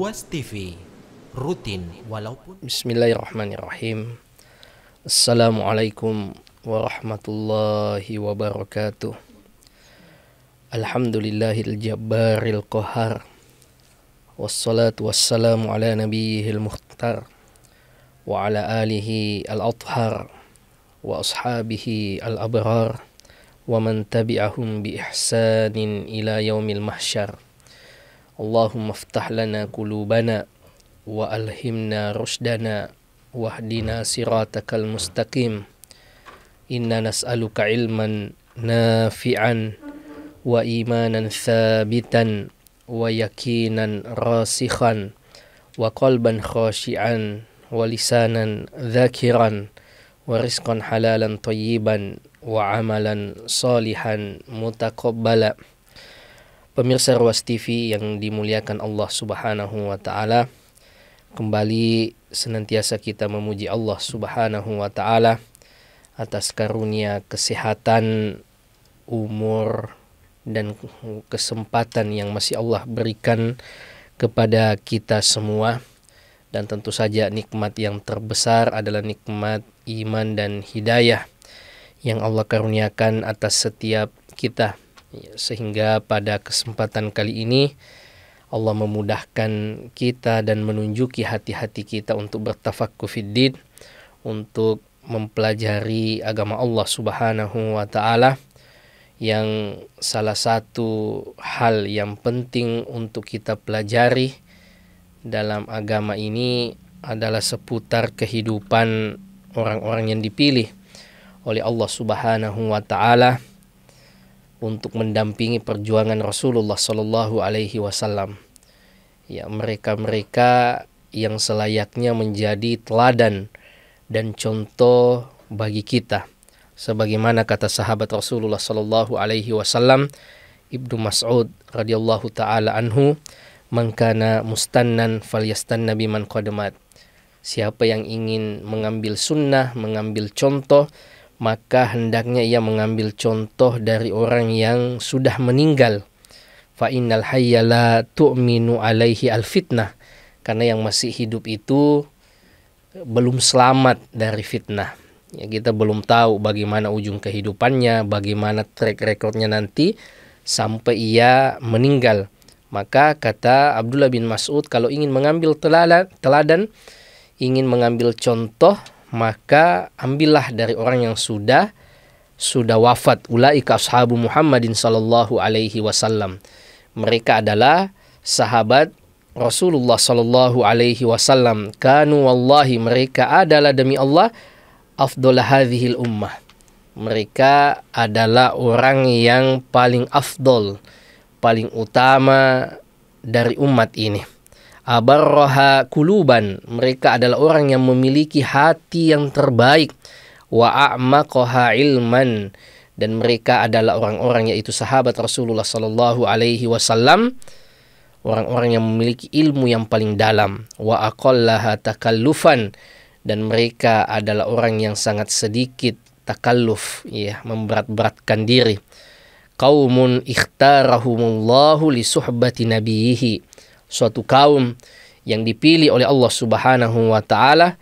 Ruas TV rutin walaupun Bismillahirrahmanirrahim Assalamualaikum warahmatullahi wabarakatuh Alhamdulillahil jabbaril qahar Wassalatu wassalamu ala nabiyihil muhtar Wa ala alihi al-athhar Wa ashabihi al-abrar Wa man tabi'ahum bi ihsanin ila yaumil mahsyar اللهم افتح لنا قلوبنا وألهمنا رشدنا واهدنا صراطك المستقيم إنا نسألك علما نافعا وإيمانا ثابتا ويقينا راسخا وقلبا خاشعا ولسانا ذاكرا ورزقا حلالا طيبا وعملا صالحا متقبلا pemirsa Ruas TV yang dimuliakan Allah Subhanahu wa taala. Kembali senantiasa kita memuji Allah Subhanahu wa taala atas karunia kesehatan, umur dan kesempatan yang masih Allah berikan kepada kita semua. Dan tentu saja nikmat yang terbesar adalah nikmat iman dan hidayah yang Allah karuniakan atas setiap kita sehingga pada kesempatan kali ini Allah memudahkan kita dan menunjuki hati-hati kita untuk bertafakku untuk mempelajari agama Allah Subhanahu wa taala yang salah satu hal yang penting untuk kita pelajari dalam agama ini adalah seputar kehidupan orang-orang yang dipilih oleh Allah Subhanahu wa taala untuk mendampingi perjuangan Rasulullah Shallallahu Alaihi Wasallam. Ya mereka-mereka yang selayaknya menjadi teladan dan contoh bagi kita. Sebagaimana kata sahabat Rasulullah Shallallahu Alaihi Wasallam Ibnu Mas'ud radhiyallahu taala anhu, mengkana mustannan falyastan nabi man qadamat." Siapa yang ingin mengambil sunnah, mengambil contoh, maka hendaknya ia mengambil contoh dari orang yang sudah meninggal. Fa innal hayya tu'minu alaihi al Karena yang masih hidup itu belum selamat dari fitnah. Ya, kita belum tahu bagaimana ujung kehidupannya, bagaimana track recordnya nanti sampai ia meninggal. Maka kata Abdullah bin Mas'ud kalau ingin mengambil teladan, teladan ingin mengambil contoh maka ambillah dari orang yang sudah sudah wafat ulaika ashabu Muhammadin sallallahu alaihi wasallam mereka adalah sahabat Rasulullah sallallahu alaihi wasallam kanu wallahi mereka adalah demi Allah afdol hadhil ummah mereka adalah orang yang paling afdol paling utama dari umat ini barroha kuluban mereka adalah orang yang memiliki hati yang terbaik wa a'maqaha ilman dan mereka adalah orang-orang yaitu sahabat Rasulullah Shallallahu Alaihi Wasallam orang-orang yang memiliki ilmu yang paling dalam wa aqallaha takallufan dan mereka adalah orang yang sangat sedikit takalluf ya memberat-beratkan diri qaumun ikhtarahumullahu li suhbati nabiyhi suatu kaum yang dipilih oleh Allah Subhanahu wa taala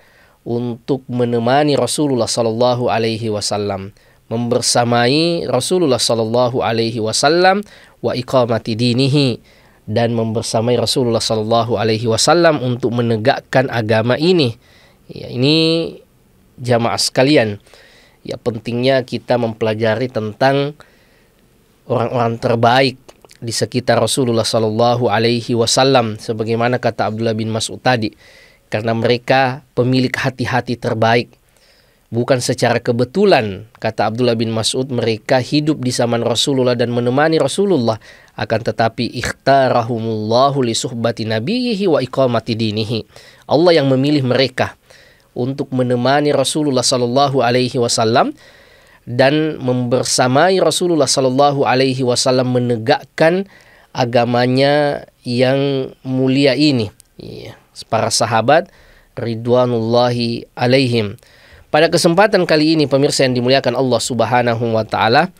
untuk menemani Rasulullah sallallahu alaihi wasallam, membersamai Rasulullah sallallahu alaihi wasallam wa iqamati dinihi dan membersamai Rasulullah sallallahu alaihi wasallam untuk menegakkan agama ini. Ya, ini jamaah sekalian. Ya pentingnya kita mempelajari tentang orang-orang terbaik di sekitar Rasulullah SAW, Alaihi Wasallam sebagaimana kata Abdullah bin Mas'ud tadi karena mereka pemilik hati-hati terbaik bukan secara kebetulan kata Abdullah bin Mas'ud mereka hidup di zaman Rasulullah dan menemani Rasulullah akan tetapi ikhtarahumullahu li suhbati nabiyhi wa iqamati dinihi Allah yang memilih mereka untuk menemani Rasulullah SAW. Alaihi Wasallam dan membersamai Rasulullah Sallallahu Alaihi Wasallam menegakkan agamanya yang mulia ini. Iya, para sahabat Ridwanullahi alaihim. Pada kesempatan kali ini pemirsa yang dimuliakan Allah Subhanahu wa taala,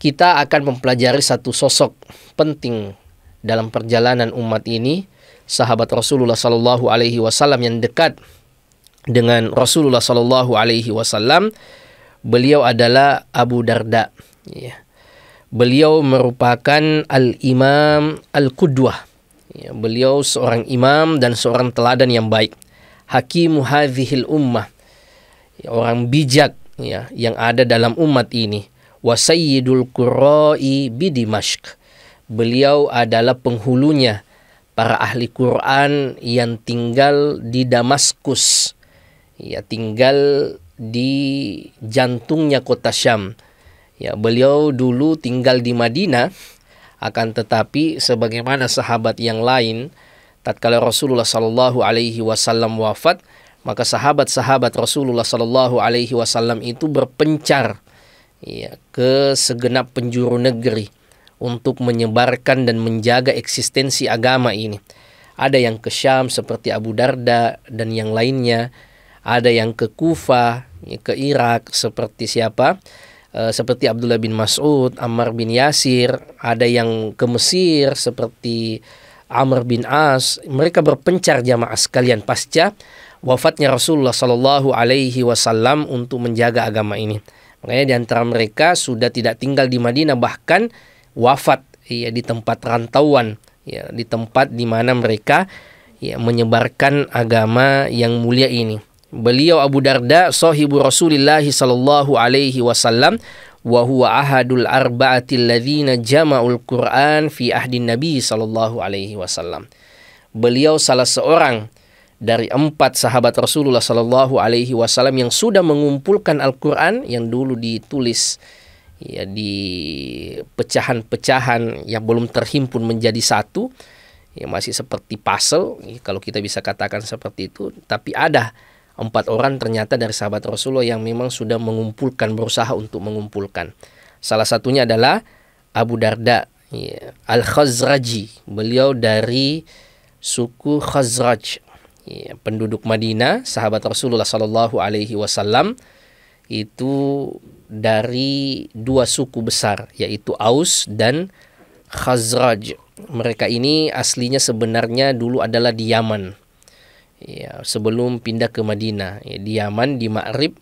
kita akan mempelajari satu sosok penting dalam perjalanan umat ini, sahabat Rasulullah Sallallahu alaihi wasallam yang dekat dengan Rasulullah Sallallahu alaihi wasallam Beliau adalah Abu Darda. Ya. Beliau merupakan al-imam al-qudwah. Ya, beliau seorang imam dan seorang teladan yang baik. Hakim hadhil ummah. Ya, orang bijak ya, yang ada dalam umat ini. Wasayyidul Qurra'i bidimashq. Beliau adalah penghulunya para ahli Quran yang tinggal di Damaskus. Ya, tinggal di jantungnya kota Syam. Ya, beliau dulu tinggal di Madinah, akan tetapi sebagaimana sahabat yang lain, tatkala Rasulullah Shallallahu Alaihi Wasallam wafat, maka sahabat-sahabat Rasulullah Shallallahu Alaihi Wasallam itu berpencar ya, ke segenap penjuru negeri untuk menyebarkan dan menjaga eksistensi agama ini. Ada yang ke Syam seperti Abu Darda dan yang lainnya, ada yang ke Kufa ke Irak seperti siapa? E, seperti Abdullah bin Mas'ud, Ammar bin Yasir, ada yang ke Mesir seperti Amr bin As, mereka berpencar jamaah sekalian pasca wafatnya Rasulullah Shallallahu Alaihi Wasallam untuk menjaga agama ini. Makanya di antara mereka sudah tidak tinggal di Madinah bahkan wafat ya di tempat rantauan ya di tempat di mana mereka ya menyebarkan agama yang mulia ini. Beliau Abu Darda sahibu Rasulullah sallallahu alaihi wasallam wa huwa ahadul arba'ati alladhina jama'ul Qur'an fi ahdin Nabi sallallahu alaihi wasallam. Beliau salah seorang dari empat sahabat Rasulullah Sallallahu Alaihi Wasallam yang sudah mengumpulkan Al-Quran yang dulu ditulis ya di pecahan-pecahan yang belum terhimpun menjadi satu yang masih seperti puzzle ya, kalau kita bisa katakan seperti itu tapi ada empat orang ternyata dari sahabat Rasulullah yang memang sudah mengumpulkan berusaha untuk mengumpulkan. Salah satunya adalah Abu Darda iya, Al Khazraji. Beliau dari suku Khazraj, iya, penduduk Madinah, sahabat Rasulullah Shallallahu Alaihi Wasallam itu dari dua suku besar yaitu Aus dan Khazraj. Mereka ini aslinya sebenarnya dulu adalah di Yaman ya, sebelum pindah ke Madinah. Ya, di Yaman di Ma'rib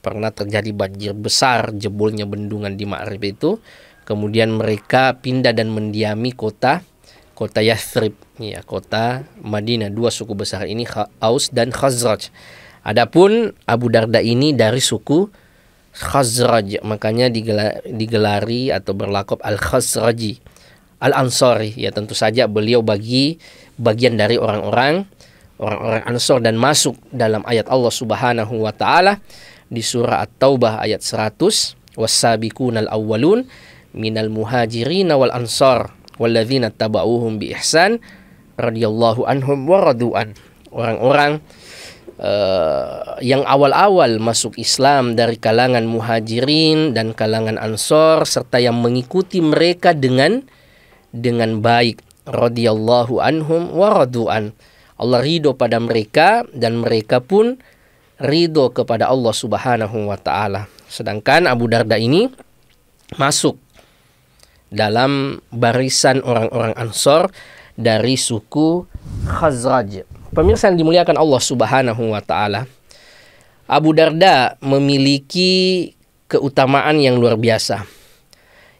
pernah terjadi banjir besar jebolnya bendungan di Ma'rib itu. Kemudian mereka pindah dan mendiami kota kota Yathrib, ya kota Madinah. Dua suku besar ini Aus dan Khazraj. Adapun Abu Darda ini dari suku Khazraj, makanya digelar, digelari atau berlakop Al-Khazraji. al Ansori ya tentu saja beliau bagi bagian dari orang-orang orang-orang Ansor dan masuk dalam ayat Allah Subhanahu wa taala di surah At-Taubah ayat 100 wasabiqunal awwalun minal muhajirin wal ansar walladzina tabauhum bi ihsan radhiyallahu anhum wa radu'an orang-orang Uh, yang awal-awal masuk Islam dari kalangan muhajirin dan kalangan ansor serta yang mengikuti mereka dengan dengan baik radhiyallahu anhum wa radu'an Allah ridho pada mereka dan mereka pun ridho kepada Allah Subhanahu wa taala. Sedangkan Abu Darda ini masuk dalam barisan orang-orang Ansor dari suku Khazraj. Pemirsa yang dimuliakan Allah Subhanahu wa taala. Abu Darda memiliki keutamaan yang luar biasa.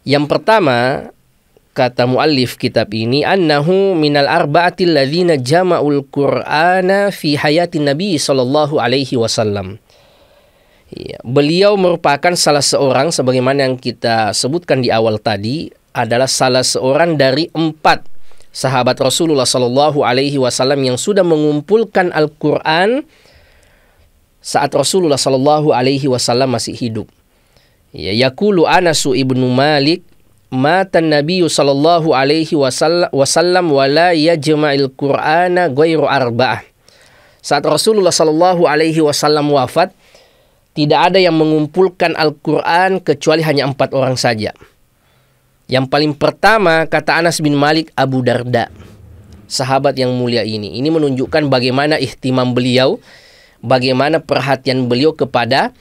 Yang pertama, kata muallif kitab ini annahu minal arba'ati alladhina jama'ul qur'ana fi hayati nabi sallallahu alaihi wasallam ya, beliau merupakan salah seorang sebagaimana yang kita sebutkan di awal tadi adalah salah seorang dari empat sahabat Rasulullah Sallallahu Alaihi Wasallam yang sudah mengumpulkan Al-Quran saat Rasulullah Sallallahu Alaihi Wasallam masih hidup. Ya, Yakulu Anasu ibnu Malik matan nabiyyu sallallahu alaihi wasallam wala yajma'il qur'ana ghairu arba'ah. Saat Rasulullah sallallahu alaihi wasallam wafat, tidak ada yang mengumpulkan Al-Qur'an kecuali hanya empat orang saja. Yang paling pertama kata Anas bin Malik Abu Darda. Sahabat yang mulia ini. Ini menunjukkan bagaimana ihtimam beliau, bagaimana perhatian beliau kepada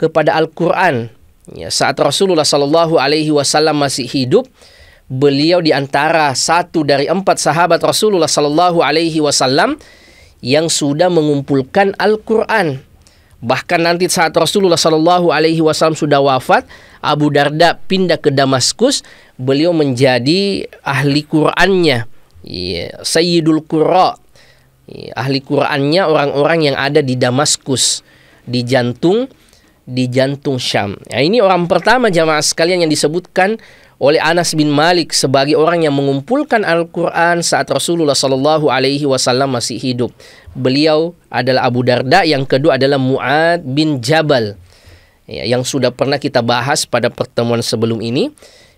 kepada Al-Qur'an Ya, saat Rasulullah Shallallahu Alaihi Wasallam masih hidup, beliau diantara satu dari empat sahabat Rasulullah Shallallahu Alaihi Wasallam yang sudah mengumpulkan Al-Quran. Bahkan nanti saat Rasulullah Shallallahu Alaihi Wasallam sudah wafat, Abu Darda pindah ke Damaskus, beliau menjadi ahli Qurannya, ya, Sayyidul Qurra, ya, ahli Qurannya orang-orang yang ada di Damaskus, di jantung di jantung Syam. Ya, ini orang pertama jamaah sekalian yang disebutkan oleh Anas bin Malik sebagai orang yang mengumpulkan Al-Quran saat Rasulullah Shallallahu Alaihi Wasallam masih hidup. Beliau adalah Abu Darda, yang kedua adalah Muad bin Jabal, ya, yang sudah pernah kita bahas pada pertemuan sebelum ini.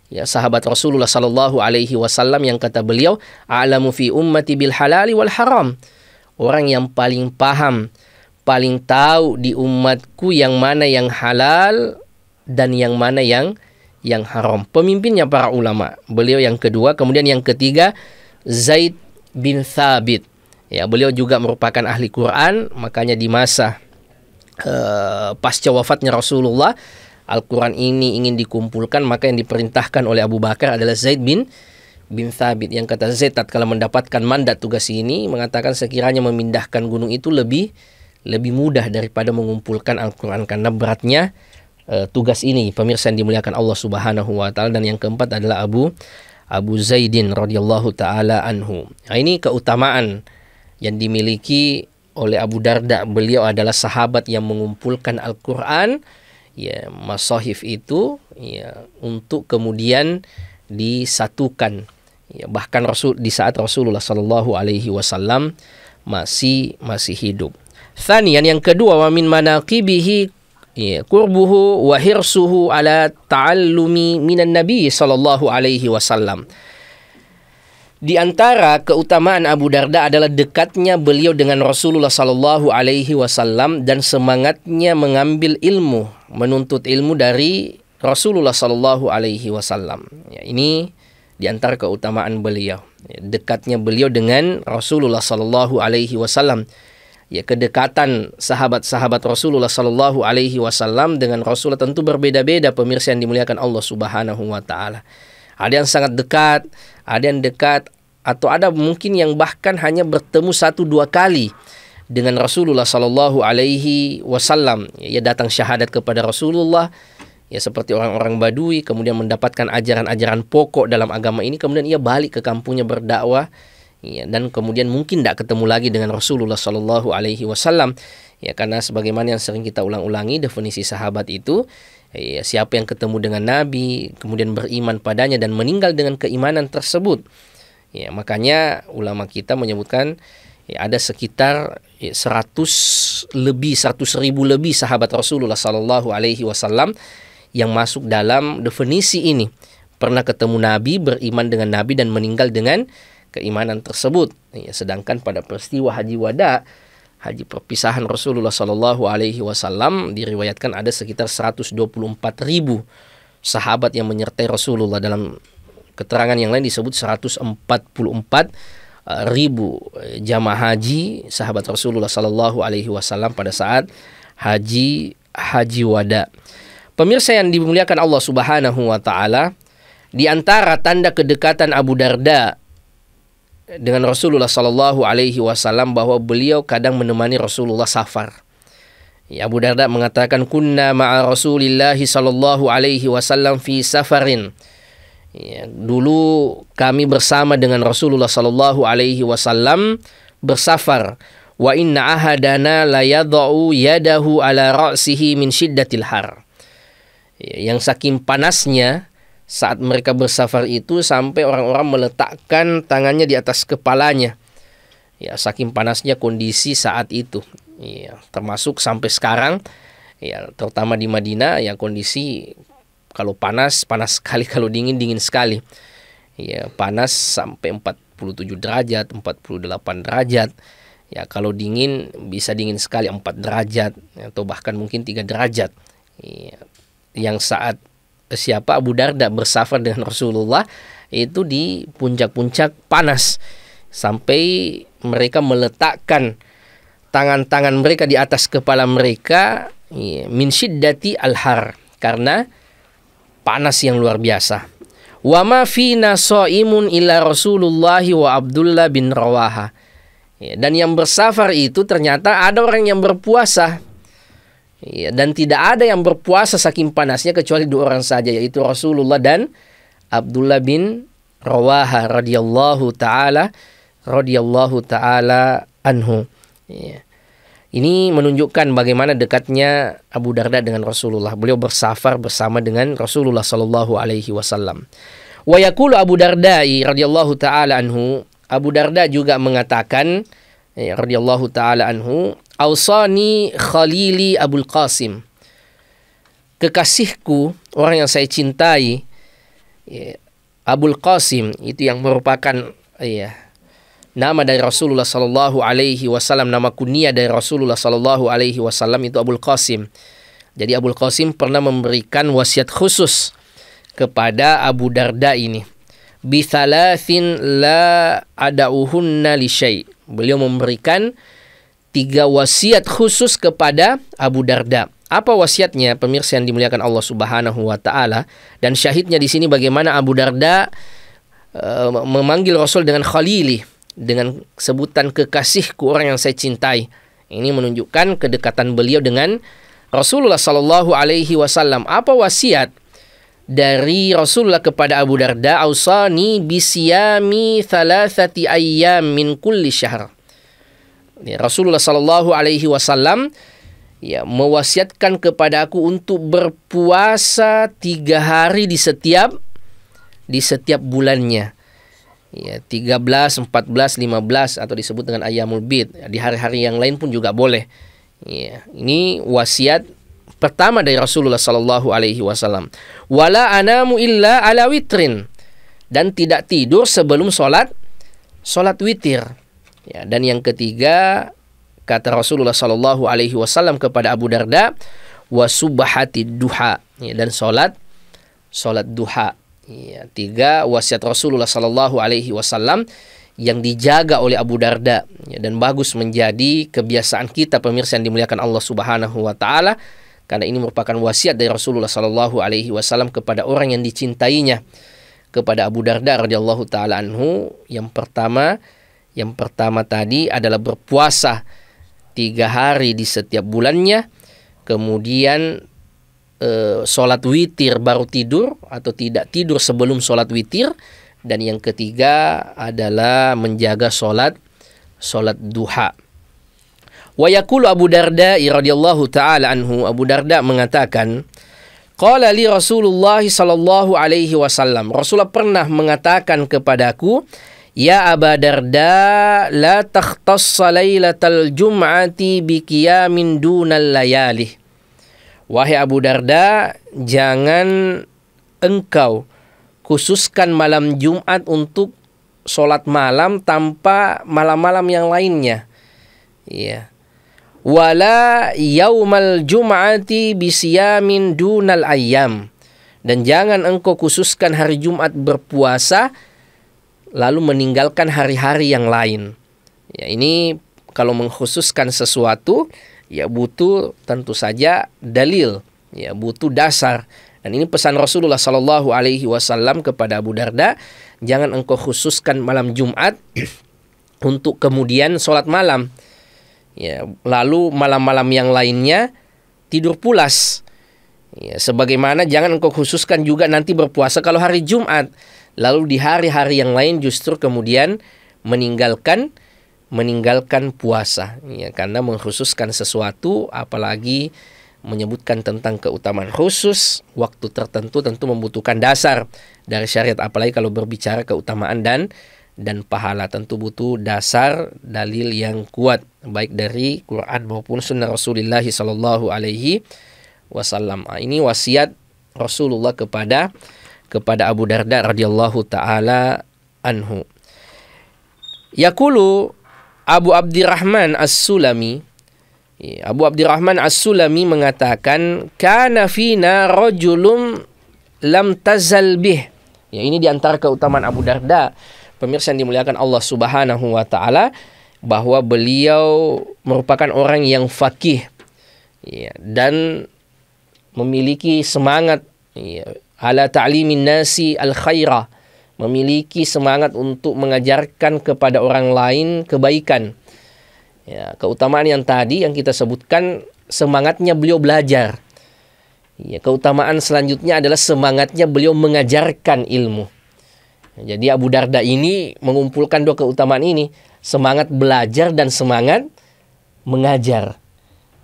Ya, sahabat Rasulullah Shallallahu Alaihi Wasallam yang kata beliau, "Alamu fi ummati bil halali wal haram." Orang yang paling paham paling tahu di umatku yang mana yang halal dan yang mana yang yang haram. Pemimpinnya para ulama. Beliau yang kedua, kemudian yang ketiga Zaid bin Thabit. Ya, beliau juga merupakan ahli Quran, makanya di masa uh, pasca wafatnya Rasulullah Al-Quran ini ingin dikumpulkan maka yang diperintahkan oleh Abu Bakar adalah Zaid bin bin Thabit yang kata Zaid kalau mendapatkan mandat tugas ini mengatakan sekiranya memindahkan gunung itu lebih lebih mudah daripada mengumpulkan Al-Quran karena beratnya uh, tugas ini pemirsa yang dimuliakan Allah Subhanahu wa taala dan yang keempat adalah Abu Abu Zaidin radhiyallahu taala anhu. Nah, ini keutamaan yang dimiliki oleh Abu Darda. Beliau adalah sahabat yang mengumpulkan Al-Qur'an ya masahif itu ya untuk kemudian disatukan. Ya, bahkan Rasul di saat Rasulullah Shallallahu alaihi wasallam masih masih hidup. Thanian yang kedua wa min manaqibihi ya, qurbuhu wa hirsuhu ala ta'allumi minan nabi sallallahu alaihi wasallam. Di antara keutamaan Abu Darda adalah dekatnya beliau dengan Rasulullah Sallallahu Alaihi Wasallam dan semangatnya mengambil ilmu, menuntut ilmu dari Rasulullah Sallallahu Alaihi Wasallam. Ya, ini di antara keutamaan beliau, ya, dekatnya beliau dengan Rasulullah Sallallahu Alaihi Wasallam ya kedekatan sahabat-sahabat Rasulullah Shallallahu Alaihi Wasallam dengan Rasulullah tentu berbeda-beda pemirsa yang dimuliakan Allah Subhanahu Wa Taala. Ada yang sangat dekat, ada yang dekat, atau ada mungkin yang bahkan hanya bertemu satu dua kali dengan Rasulullah Shallallahu Alaihi Wasallam. Ya datang syahadat kepada Rasulullah, ya seperti orang-orang Badui, kemudian mendapatkan ajaran-ajaran pokok dalam agama ini, kemudian ia balik ke kampungnya berdakwah ya, dan kemudian mungkin tidak ketemu lagi dengan Rasulullah Shallallahu Alaihi Wasallam ya karena sebagaimana yang sering kita ulang-ulangi definisi sahabat itu ya, siapa yang ketemu dengan Nabi kemudian beriman padanya dan meninggal dengan keimanan tersebut ya makanya ulama kita menyebutkan ya, ada sekitar ya, 100 lebih 100 ribu lebih sahabat Rasulullah Shallallahu Alaihi Wasallam yang masuk dalam definisi ini pernah ketemu Nabi beriman dengan Nabi dan meninggal dengan keimanan tersebut. Ya, sedangkan pada peristiwa Haji Wada, haji perpisahan Rasulullah Shallallahu Alaihi Wasallam diriwayatkan ada sekitar 124 ribu sahabat yang menyertai Rasulullah dalam keterangan yang lain disebut 144 ribu eh, jamaah haji sahabat Rasulullah Shallallahu Alaihi Wasallam pada saat haji haji wada. Pemirsa yang dimuliakan Allah Subhanahu Wa Taala, di antara tanda kedekatan Abu Darda dengan Rasulullah Shallallahu Alaihi Wasallam bahwa beliau kadang menemani Rasulullah safar. Ya, Abu Darda mengatakan kunna ma'a Rasulillahi sallallahu alaihi wasallam fi safarin. Ya, dulu kami bersama dengan Rasulullah sallallahu alaihi wasallam bersafar. Wa inna ahadana la yadau yadahu ala ra'sihi min shiddatil har. Ya, yang saking panasnya saat mereka bersafar itu sampai orang-orang meletakkan tangannya di atas kepalanya. Ya, saking panasnya kondisi saat itu. Ya, termasuk sampai sekarang ya terutama di Madinah ya kondisi kalau panas panas sekali kalau dingin dingin sekali. Ya, panas sampai 47 derajat, 48 derajat. Ya, kalau dingin bisa dingin sekali 4 derajat atau bahkan mungkin 3 derajat. Ya, yang saat siapa Abu Darda bersafar dengan Rasulullah itu di puncak-puncak panas sampai mereka meletakkan tangan-tangan mereka di atas kepala mereka iya, min syiddati alhar karena panas yang luar biasa. Wa ma fina nasaimun illa Rasulullah wa Abdullah bin Rawaha. Iya, dan yang bersafar itu ternyata ada orang yang berpuasa Ya, dan tidak ada yang berpuasa saking panasnya kecuali dua orang saja yaitu Rasulullah dan Abdullah bin Rawaha radhiyallahu taala radhiyallahu taala anhu. Ya. Ini menunjukkan bagaimana dekatnya Abu Darda dengan Rasulullah. Beliau bersafar bersama dengan Rasulullah Shallallahu Alaihi Wasallam. Wa Abu Darda radhiyallahu taala anhu. Abu Darda juga mengatakan, ya, radhiyallahu taala anhu, "Ausani Khalili Abul Qasim." Kekasihku, orang yang saya cintai, eh, Abul Qasim itu yang merupakan ya nama dari Rasulullah Sallallahu Alaihi Wasallam nama kunia dari Rasulullah Sallallahu Alaihi Wasallam itu Abul Qasim. Jadi Abul Qasim pernah memberikan wasiat khusus kepada Abu Darda ini. Bithalathin la adauhunna li syai. Beliau memberikan tiga wasiat khusus kepada Abu Darda. Apa wasiatnya pemirsa yang dimuliakan Allah Subhanahu wa taala dan syahidnya di sini bagaimana Abu Darda uh, memanggil Rasul dengan khalili dengan sebutan kekasihku orang yang saya cintai. Ini menunjukkan kedekatan beliau dengan Rasulullah Shallallahu alaihi wasallam. Apa wasiat dari Rasulullah kepada Abu Darda ausani bisyami thalathati ayyam min kulli syahr. Ya, Rasulullah sallallahu alaihi wasallam ya mewasiatkan kepada aku untuk berpuasa tiga hari di setiap di setiap bulannya. Ya, 13, 14, 15 atau disebut dengan ayamul bid. Di hari-hari yang lain pun juga boleh. Ya, ini wasiat pertama dari Rasulullah Sallallahu Alaihi Wasallam. Wala anamu illa ala witrin dan tidak tidur sebelum sholat sholat witir. Ya, dan yang ketiga kata Rasulullah Sallallahu Alaihi Wasallam kepada Abu Darda wasubahati duha ya, dan sholat sholat duha. Ya, tiga wasiat Rasulullah Sallallahu Alaihi Wasallam yang dijaga oleh Abu Darda ya, dan bagus menjadi kebiasaan kita pemirsa yang dimuliakan Allah Subhanahu Wa Taala karena ini merupakan wasiat dari Rasulullah Shallallahu Alaihi Wasallam kepada orang yang dicintainya kepada Abu Darda radhiyallahu taala anhu yang pertama yang pertama tadi adalah berpuasa tiga hari di setiap bulannya kemudian e, sholat witir baru tidur atau tidak tidur sebelum sholat witir dan yang ketiga adalah menjaga sholat sholat duha Wa yakulu Abu Darda radhiyallahu taala anhu Abu Darda mengatakan Qala li Rasulullah sallallahu alaihi wasallam Rasulullah pernah mengatakan kepadaku Ya Aba Darda la takhtassa lailatal jum'ati biqiyamin dunal layalih Wahai Abu Darda jangan engkau khususkan malam Jumat untuk sholat malam tanpa malam-malam yang lainnya. Iya wala yaumal jum'ati bisiyamin dunal ayyam dan jangan engkau khususkan hari Jumat berpuasa lalu meninggalkan hari-hari yang lain. Ya ini kalau mengkhususkan sesuatu ya butuh tentu saja dalil, ya butuh dasar. Dan ini pesan Rasulullah Shallallahu alaihi wasallam kepada Abu Darda, jangan engkau khususkan malam Jumat untuk kemudian sholat malam Ya, lalu malam-malam yang lainnya tidur pulas. Ya, sebagaimana jangan engkau khususkan juga nanti berpuasa kalau hari Jumat. Lalu di hari-hari yang lain justru kemudian meninggalkan meninggalkan puasa ya karena mengkhususkan sesuatu apalagi menyebutkan tentang keutamaan khusus waktu tertentu tentu membutuhkan dasar dari syariat apalagi kalau berbicara keutamaan dan dan pahala tentu butuh dasar dalil yang kuat baik dari Quran maupun Sunnah Rasulullah Shallallahu Alaihi Wasallam ah, ini wasiat Rasulullah kepada kepada Abu Darda radhiyallahu taala anhu Yakulu Abu Abdirrahman As-Sulami Abu Abdirrahman As-Sulami mengatakan kana fina rajulum lam tazal bih ya ini diantara keutamaan Abu Darda pemirsa yang dimuliakan Allah Subhanahu wa taala bahwa beliau merupakan orang yang fakih ya, dan memiliki semangat ya, ala ta'limin nasi al khaira memiliki semangat untuk mengajarkan kepada orang lain kebaikan ya, keutamaan yang tadi yang kita sebutkan semangatnya beliau belajar ya, keutamaan selanjutnya adalah semangatnya beliau mengajarkan ilmu jadi Abu Darda ini mengumpulkan dua keutamaan ini, semangat belajar dan semangat mengajar.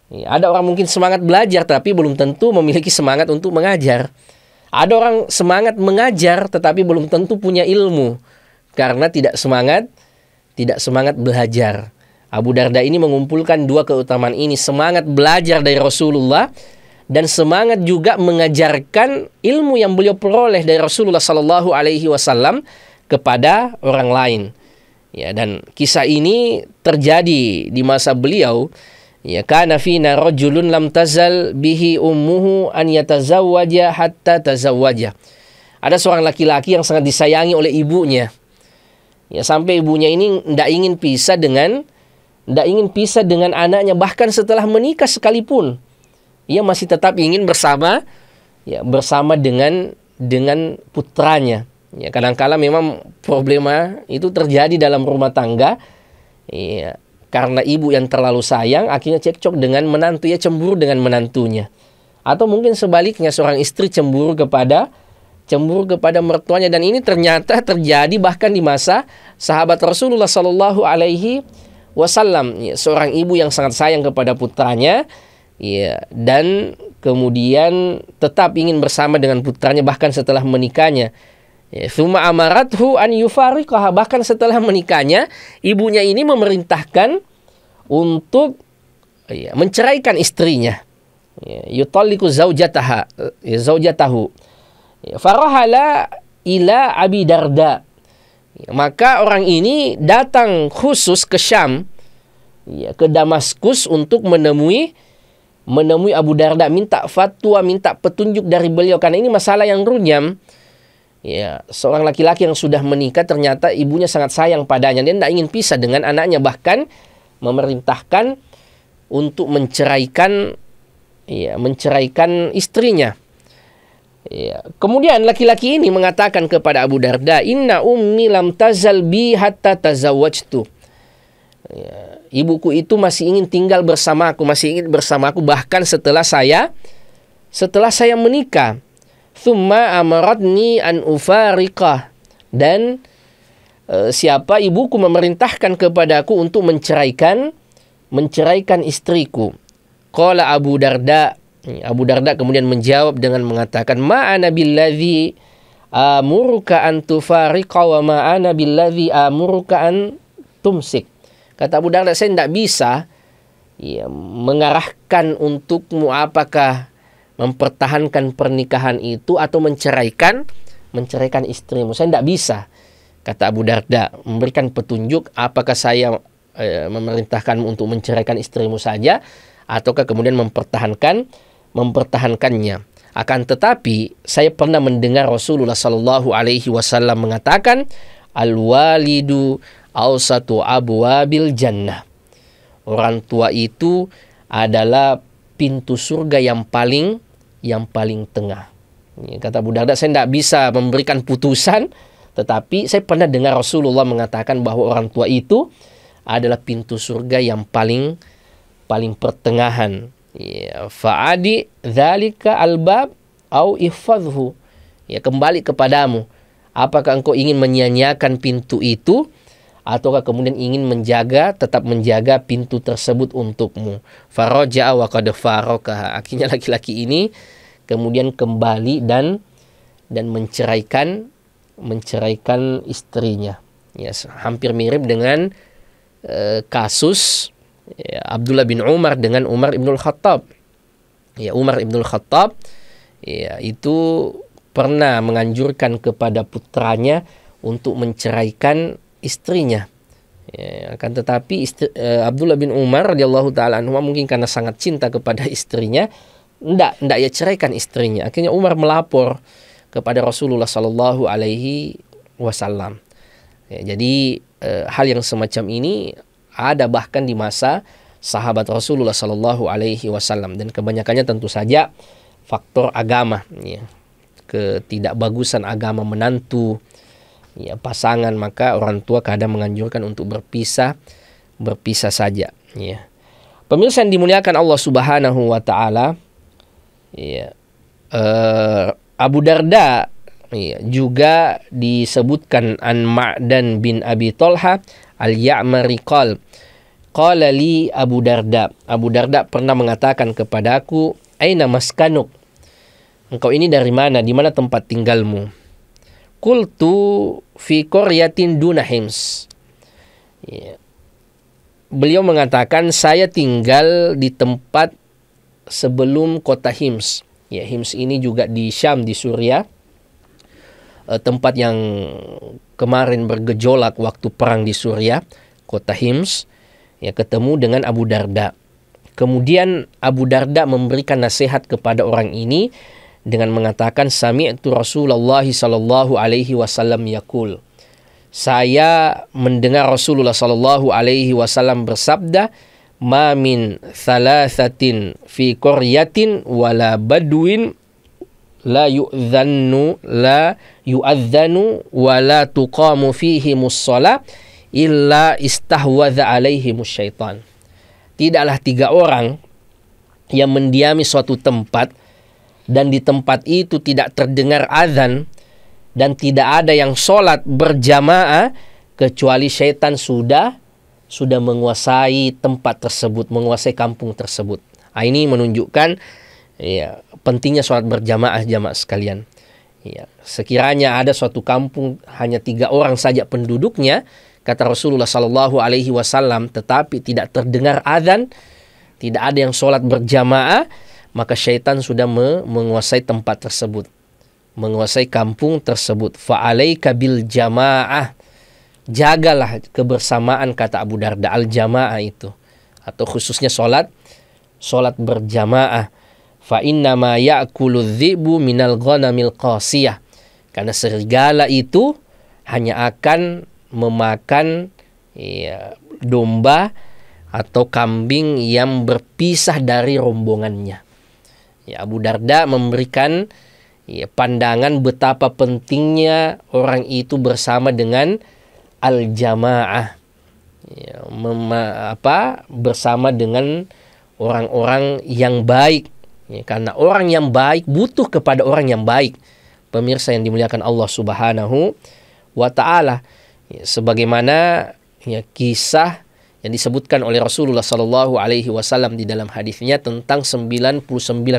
Iya, ada orang mungkin semangat belajar tapi belum tentu memiliki semangat untuk mengajar. Ada orang semangat mengajar tetapi belum tentu punya ilmu karena tidak semangat tidak semangat belajar. Abu Darda ini mengumpulkan dua keutamaan ini, semangat belajar dari Rasulullah dan semangat juga mengajarkan ilmu yang beliau peroleh dari Rasulullah Sallallahu Alaihi Wasallam kepada orang lain. Ya, dan kisah ini terjadi di masa beliau. Ya, karena fina rojulun lam tazal bihi ummuhu an yatazawaja hatta tazawaja. Ada seorang laki-laki yang sangat disayangi oleh ibunya. Ya, sampai ibunya ini tidak ingin pisah dengan tidak ingin pisah dengan anaknya bahkan setelah menikah sekalipun. Ia masih tetap ingin bersama ya bersama dengan dengan putranya. Ya kadangkala memang problema itu terjadi dalam rumah tangga. Ya, karena ibu yang terlalu sayang akhirnya cekcok dengan menantu ya cemburu dengan menantunya. Atau mungkin sebaliknya seorang istri cemburu kepada cemburu kepada mertuanya dan ini ternyata terjadi bahkan di masa sahabat Rasulullah Shallallahu alaihi wasallam, ya, seorang ibu yang sangat sayang kepada putranya ya dan kemudian tetap ingin bersama dengan putranya bahkan setelah menikahnya ya, Suma amarathu an yufariqaha bahkan setelah menikahnya ibunya ini memerintahkan untuk ya, menceraikan istrinya ya, yutoliku zaujataha ya, zaujatahu ya, farahala ila abi darda maka orang ini datang khusus ke Syam ya, ke Damaskus untuk menemui menemui Abu Darda minta fatwa, minta petunjuk dari beliau karena ini masalah yang runyam. Ya, seorang laki-laki yang sudah menikah ternyata ibunya sangat sayang padanya. Dia tidak ingin pisah dengan anaknya bahkan memerintahkan untuk menceraikan ya, menceraikan istrinya. Ya. Kemudian laki-laki ini mengatakan kepada Abu Darda, "Inna ummi lam tazal bi hatta tazawwajtu." Ya, ibuku itu masih ingin tinggal bersama aku masih ingin bersama aku bahkan setelah saya setelah saya menikah. Thumma amaratni an ufariqah dan e, siapa ibuku memerintahkan kepadaku untuk menceraikan menceraikan istriku. Qala Abu Darda Abu Darda kemudian menjawab dengan mengatakan ma'ana billadhi amuruka an tufariqa wa ma'ana billadhi amuruka an tumsik Kata Abu Darda, saya tidak bisa ya, mengarahkan untukmu apakah mempertahankan pernikahan itu atau menceraikan menceraikan istrimu. Saya tidak bisa. Kata Abu Darda, memberikan petunjuk apakah saya eh, memerintahkanmu untuk menceraikan istrimu saja ataukah kemudian mempertahankan mempertahankannya. Akan tetapi, saya pernah mendengar Rasulullah Shallallahu alaihi wasallam mengatakan al-walidu ausatu abwabil jannah. Orang tua itu adalah pintu surga yang paling yang paling tengah. Kata Bu Darda, saya tidak bisa memberikan putusan, tetapi saya pernah dengar Rasulullah mengatakan bahwa orang tua itu adalah pintu surga yang paling paling pertengahan. Ya, faadi dzalika albab au ifadhu. Ya, kembali kepadamu. Apakah engkau ingin menyanyiakan pintu itu? ataukah kemudian ingin menjaga tetap menjaga pintu tersebut untukmu faraja wa qad akhirnya laki-laki ini kemudian kembali dan dan menceraikan menceraikan istrinya ya yes, hampir mirip dengan uh, kasus ya, Abdullah bin Umar dengan Umar ibnul Khattab ya Umar ibnul Khattab ya itu pernah menganjurkan kepada putranya untuk menceraikan istrinya. Ya, akan tetapi istri, eh, Abdullah bin Umar radhiyallahu taala anhu mungkin karena sangat cinta kepada istrinya, ndak ndak ya ceraikan istrinya. Akhirnya Umar melapor kepada Rasulullah Sallallahu alaihi wasallam. Ya, jadi eh, hal yang semacam ini ada bahkan di masa sahabat Rasulullah Sallallahu alaihi wasallam dan kebanyakannya tentu saja faktor agama ya. Ketidakbagusan agama menantu, ya pasangan maka orang tua kadang menganjurkan untuk berpisah berpisah saja ya pemirsa yang dimuliakan Allah Subhanahu wa taala ya uh, Abu Darda ya, juga disebutkan an Ma'dan bin Abi Tolha al Ya'mari qal qala li Abu Darda Abu Darda pernah mengatakan kepadaku aina maskanuk engkau ini dari mana di mana tempat tinggalmu Kultu fi koryatin dunahims. Ya. Beliau mengatakan saya tinggal di tempat sebelum kota Hims. Ya, Hims ini juga di Syam di Suria eh, tempat yang kemarin bergejolak waktu perang di Suria kota Hims. Ya, ketemu dengan Abu Darda. Kemudian Abu Darda memberikan nasihat kepada orang ini dengan mengatakan sami'tu Rasulullah sallallahu alaihi wasallam yakul. Saya mendengar Rasulullah sallallahu alaihi wasallam bersabda, "Ma min thalathatin fi qaryatin wala badwin la yu'dhannu la yu'adhanu wala tuqamu fihi musalla illa istahwadza alaihi musyaitan." Tidaklah tiga orang yang mendiami suatu tempat dan di tempat itu tidak terdengar azan dan tidak ada yang sholat berjamaah kecuali syaitan sudah sudah menguasai tempat tersebut, menguasai kampung tersebut. Nah, ini menunjukkan ya, pentingnya sholat berjamaah jamaah sekalian. Ya, sekiranya ada suatu kampung hanya tiga orang saja penduduknya, kata Rasulullah Shallallahu Alaihi Wasallam, tetapi tidak terdengar azan tidak ada yang sholat berjamaah, maka syaitan sudah me menguasai tempat tersebut menguasai kampung tersebut fa'alaika bil jamaah jagalah kebersamaan kata Abu Darda al jamaah itu atau khususnya solat, solat berjamaah fa inna ma ya'kulu dhibu minal mil qasiyah karena serigala itu hanya akan memakan ya, domba atau kambing yang berpisah dari rombongannya. Ya, Abu Darda memberikan ya, pandangan betapa pentingnya orang itu bersama dengan al-jamaah. Ya, mema, apa bersama dengan orang-orang yang baik. Ya, karena orang yang baik butuh kepada orang yang baik. Pemirsa yang dimuliakan Allah Subhanahu wa taala. Ya, sebagaimana ya kisah yang disebutkan oleh Rasulullah Shallallahu Alaihi Wasallam di dalam hadisnya tentang 99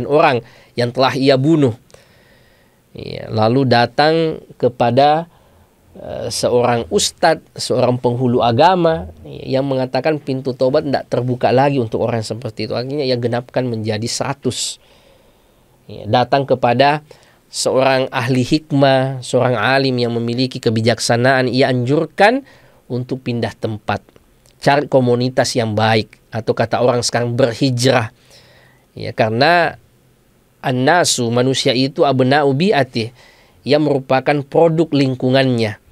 orang yang telah ia bunuh. Iya, lalu datang kepada eh, seorang ustadz, seorang penghulu agama iya, yang mengatakan pintu tobat tidak terbuka lagi untuk orang seperti itu. Akhirnya ia genapkan menjadi 100. Iya, datang kepada seorang ahli hikmah, seorang alim yang memiliki kebijaksanaan, ia anjurkan untuk pindah tempat cari komunitas yang baik atau kata orang sekarang berhijrah ya karena annasu manusia itu abna'u bi'ati yang merupakan produk lingkungannya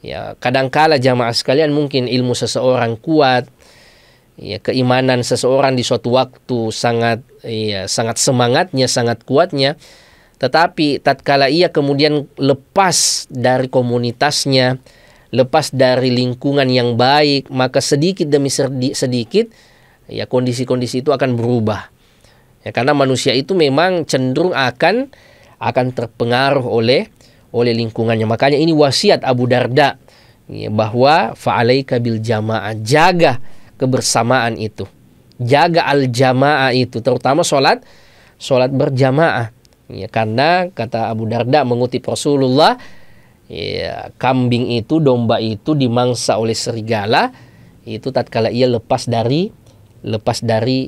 ya kadangkala jamaah sekalian mungkin ilmu seseorang kuat ya keimanan seseorang di suatu waktu sangat ya sangat semangatnya sangat kuatnya tetapi tatkala ia kemudian lepas dari komunitasnya lepas dari lingkungan yang baik, maka sedikit demi sedikit ya kondisi-kondisi itu akan berubah. Ya, karena manusia itu memang cenderung akan akan terpengaruh oleh oleh lingkungannya. Makanya ini wasiat Abu Darda ya, bahwa faalaika kabil jamaah jaga kebersamaan itu. Jaga al jamaah itu terutama salat salat berjamaah. Ya, karena kata Abu Darda mengutip Rasulullah ya, kambing itu domba itu dimangsa oleh serigala itu tatkala ia lepas dari lepas dari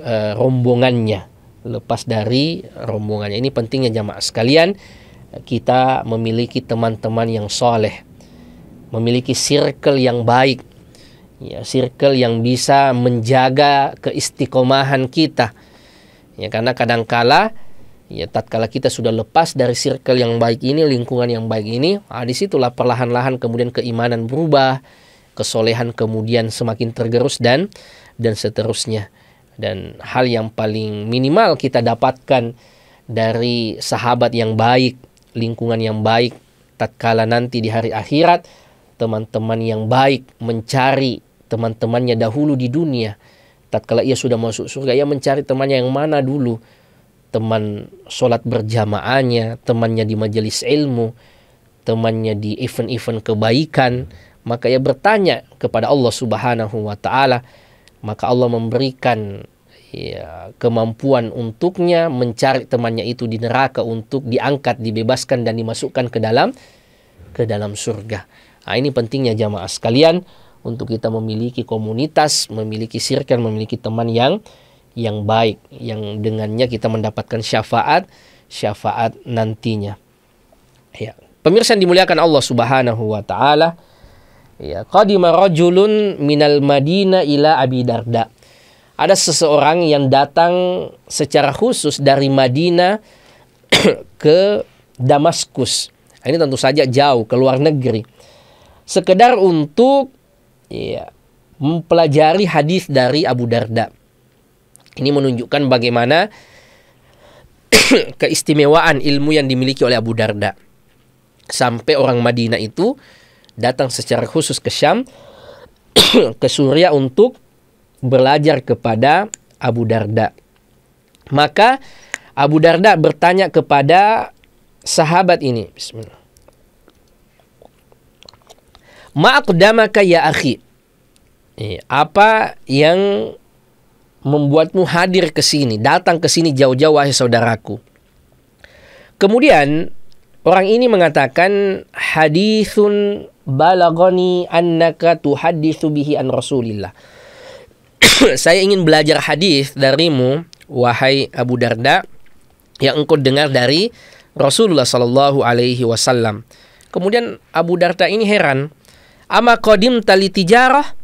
uh, rombongannya lepas dari rombongannya ini pentingnya jamaah sekalian kita memiliki teman-teman yang soleh memiliki circle yang baik ya circle yang bisa menjaga keistiqomahan kita ya karena kadangkala -kadang Ya, tatkala kita sudah lepas dari circle yang baik ini, lingkungan yang baik ini, nah disitulah perlahan-lahan kemudian keimanan berubah, kesolehan kemudian semakin tergerus dan dan seterusnya. Dan hal yang paling minimal kita dapatkan dari sahabat yang baik, lingkungan yang baik, tatkala nanti di hari akhirat, teman-teman yang baik mencari teman-temannya dahulu di dunia. Tatkala ia sudah masuk surga, ia mencari temannya yang mana dulu teman sholat berjamaahnya, temannya di majelis ilmu, temannya di event-event kebaikan, maka ia bertanya kepada Allah Subhanahu wa taala, maka Allah memberikan ya, kemampuan untuknya mencari temannya itu di neraka untuk diangkat, dibebaskan dan dimasukkan ke dalam ke dalam surga. Nah, ini pentingnya jamaah sekalian untuk kita memiliki komunitas, memiliki sirkel, memiliki teman yang yang baik yang dengannya kita mendapatkan syafaat syafaat nantinya. Ya. Pemirsa yang dimuliakan Allah Subhanahu wa taala. Ya, qadima rajulun minal Madinah ila Abi Darda. Ada seseorang yang datang secara khusus dari Madinah ke Damaskus. Ini tentu saja jauh ke luar negeri. Sekedar untuk ya, mempelajari hadis dari Abu Darda. Ini menunjukkan bagaimana keistimewaan ilmu yang dimiliki oleh Abu Darda. Sampai orang Madinah itu datang secara khusus ke Syam, ke Suriah untuk belajar kepada Abu Darda. Maka Abu Darda bertanya kepada sahabat ini, Bismillah. Ma'akudamaka ya akhi. Iya, Apa yang membuatmu hadir ke sini, datang ke sini jauh-jauh wahai saudaraku. Kemudian orang ini mengatakan hadithun balagoni annaka tuhadithu bihi an rasulillah. Saya ingin belajar hadis darimu wahai Abu Darda yang engkau dengar dari Rasulullah Shallallahu alaihi wasallam. Kemudian Abu Darda ini heran, "Ama kodim tali tijarah?"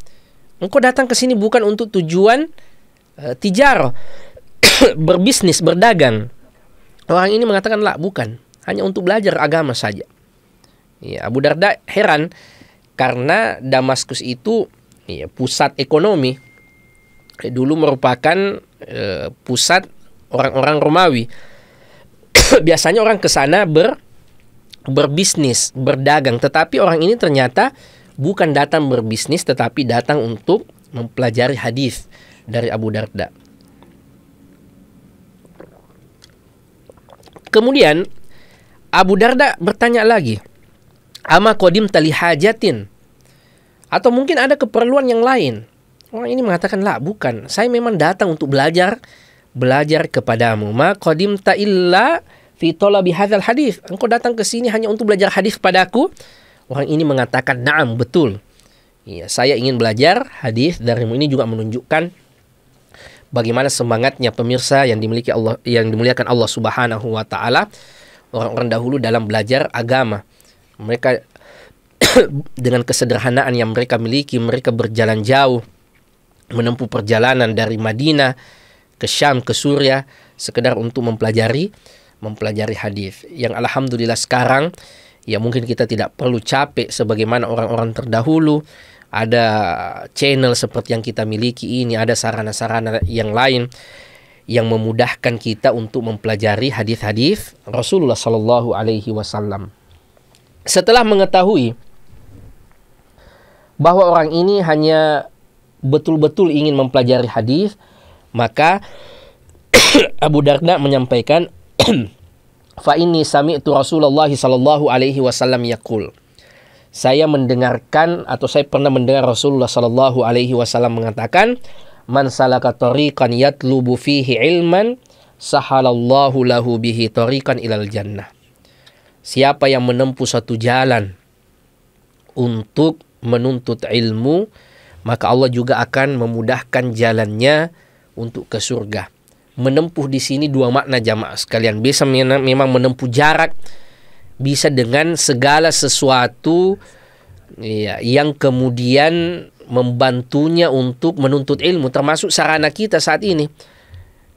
Engkau datang ke sini bukan untuk tujuan Eh, Tijaro berbisnis berdagang orang ini mengatakan lah bukan hanya untuk belajar agama saja ya Abu Darda heran karena Damaskus itu ya, pusat ekonomi eh, dulu merupakan eh, pusat orang-orang Romawi biasanya orang ke sana ber berbisnis, berdagang, tetapi orang ini ternyata bukan datang berbisnis tetapi datang untuk mempelajari hadis dari Abu Darda. Kemudian Abu Darda bertanya lagi, "Ama kodim tali hajatin?" Atau mungkin ada keperluan yang lain. Orang ini mengatakan, "Lah, bukan. Saya memang datang untuk belajar belajar kepadamu. Ma kodim ta illa fi talabi hadis. Engkau datang ke sini hanya untuk belajar hadis kepadaku? Orang ini mengatakan, "Na'am, betul." Ya, saya ingin belajar hadis darimu ini juga menunjukkan bagaimana semangatnya pemirsa yang dimiliki Allah yang dimuliakan Allah Subhanahu wa taala orang-orang dahulu dalam belajar agama. Mereka dengan kesederhanaan yang mereka miliki, mereka berjalan jauh menempuh perjalanan dari Madinah ke Syam ke Suriah sekedar untuk mempelajari mempelajari hadis. Yang alhamdulillah sekarang ya mungkin kita tidak perlu capek sebagaimana orang-orang terdahulu ada channel seperti yang kita miliki ini ada sarana-sarana yang lain yang memudahkan kita untuk mempelajari hadis-hadis Rasulullah Shallallahu Alaihi Wasallam. Setelah mengetahui bahwa orang ini hanya betul-betul ingin mempelajari hadis, maka Abu Darda menyampaikan Fa ini sami'tu Rasulullah sallallahu alaihi wasallam yaqul. Saya mendengarkan atau saya pernah mendengar Rasulullah sallallahu alaihi wasallam mengatakan, "Man salaka tariqan yatlubu fihi ilman, sahalallahu lahu bihi tariqan ilal jannah." Siapa yang menempuh satu jalan untuk menuntut ilmu, maka Allah juga akan memudahkan jalannya untuk ke surga menempuh di sini dua makna jamaah sekalian. Bisa memang menempuh jarak bisa dengan segala sesuatu ya, yang kemudian membantunya untuk menuntut ilmu termasuk sarana kita saat ini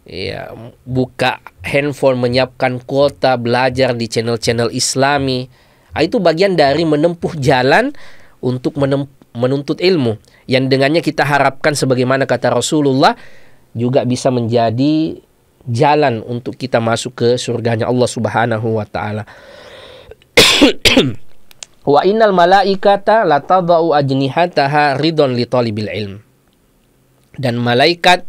ya buka handphone menyiapkan kuota belajar di channel-channel islami ah, itu bagian dari menempuh jalan untuk menempuh, menuntut ilmu yang dengannya kita harapkan sebagaimana kata Rasulullah juga bisa menjadi jalan untuk kita masuk ke surganya Allah Subhanahu wa taala. Wa innal malaikata latadau ajnihataha ridon li talibil ilm. Dan malaikat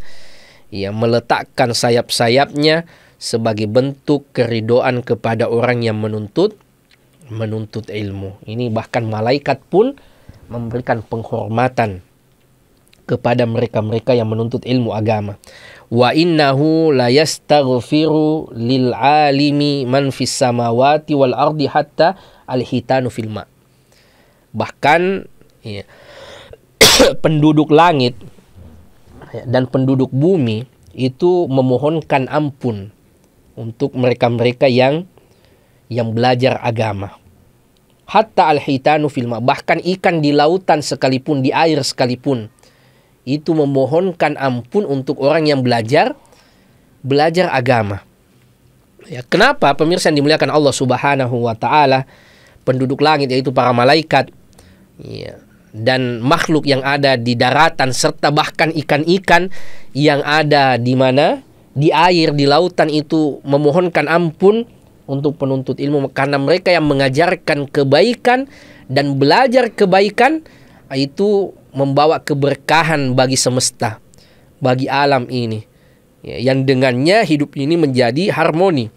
yang meletakkan sayap-sayapnya sebagai bentuk keridoan kepada orang yang menuntut menuntut ilmu. Ini bahkan malaikat pun memberikan penghormatan kepada mereka-mereka yang menuntut ilmu agama. Wa innahu la yastaghfiru lil alimi man fis samawati wal ardi hatta al hitanu fil ma. Bahkan ya, penduduk langit ya, dan penduduk bumi itu memohonkan ampun untuk mereka-mereka yang yang belajar agama hatta al-hitanu filma. bahkan ikan di lautan sekalipun di air sekalipun itu memohonkan ampun untuk orang yang belajar belajar agama. Ya, kenapa pemirsa yang dimuliakan Allah Subhanahu wa taala, penduduk langit yaitu para malaikat ya, dan makhluk yang ada di daratan serta bahkan ikan-ikan yang ada di mana? di air, di lautan itu memohonkan ampun untuk penuntut ilmu karena mereka yang mengajarkan kebaikan dan belajar kebaikan itu membawa keberkahan bagi semesta, bagi alam ini. Ya, yang dengannya hidup ini menjadi harmoni.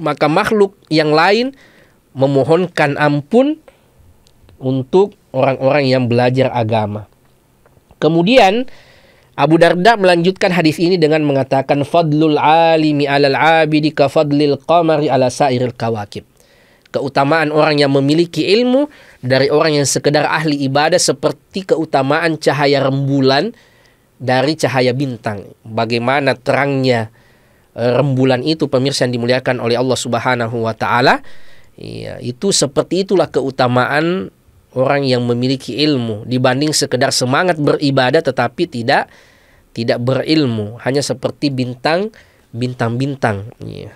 Maka makhluk yang lain memohonkan ampun untuk orang-orang yang belajar agama. Kemudian Abu Darda melanjutkan hadis ini dengan mengatakan fadlul alimi alal abidi ka fadlil qamari ala sairil kawakib keutamaan orang yang memiliki ilmu dari orang yang sekedar ahli ibadah seperti keutamaan cahaya rembulan dari cahaya bintang. Bagaimana terangnya e, rembulan itu pemirsa yang dimuliakan oleh Allah Subhanahu wa taala. Iya, itu seperti itulah keutamaan orang yang memiliki ilmu dibanding sekedar semangat beribadah tetapi tidak tidak berilmu, hanya seperti bintang bintang-bintang. Iya.